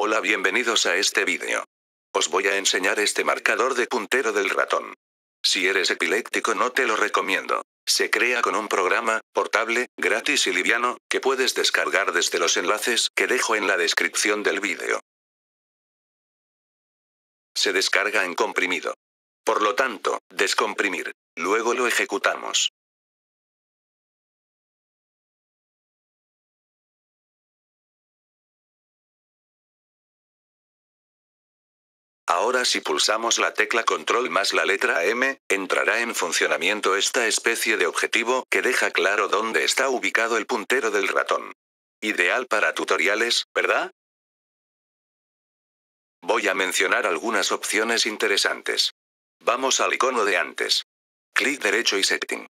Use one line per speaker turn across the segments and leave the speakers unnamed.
Hola bienvenidos a este vídeo. Os voy a enseñar este marcador de puntero del ratón. Si eres epiléptico no te lo recomiendo. Se crea con un programa, portable, gratis y liviano, que puedes descargar desde los enlaces que dejo en la descripción del vídeo. Se descarga en comprimido.
Por lo tanto, descomprimir. Luego lo ejecutamos.
Ahora si pulsamos la tecla control más la letra M, entrará en funcionamiento esta especie de objetivo que deja claro dónde está ubicado el puntero del ratón. Ideal para tutoriales, ¿verdad? Voy a mencionar algunas opciones interesantes.
Vamos al icono de antes. Clic derecho y setting.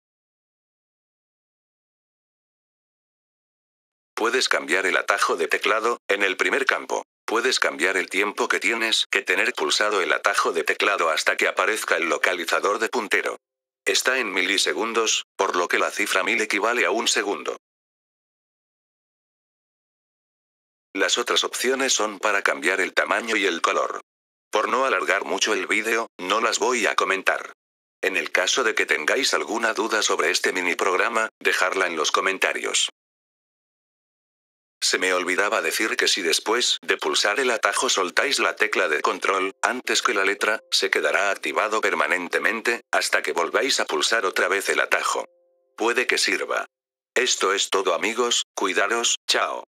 Puedes cambiar el atajo de teclado, en el primer campo. Puedes cambiar el tiempo que tienes que tener pulsado el atajo de teclado hasta que aparezca el localizador de puntero. Está en milisegundos, por lo que la cifra 1000
equivale a un segundo. Las otras
opciones son para cambiar el tamaño y el color. Por no alargar mucho el vídeo, no las voy a comentar. En el caso de que tengáis alguna duda sobre este mini programa, dejarla en los comentarios. Se me olvidaba decir que si después de pulsar el atajo soltáis la tecla de control, antes que la letra, se quedará activado permanentemente, hasta que volváis a pulsar otra vez el atajo. Puede que sirva. Esto es todo amigos, cuidaros, chao.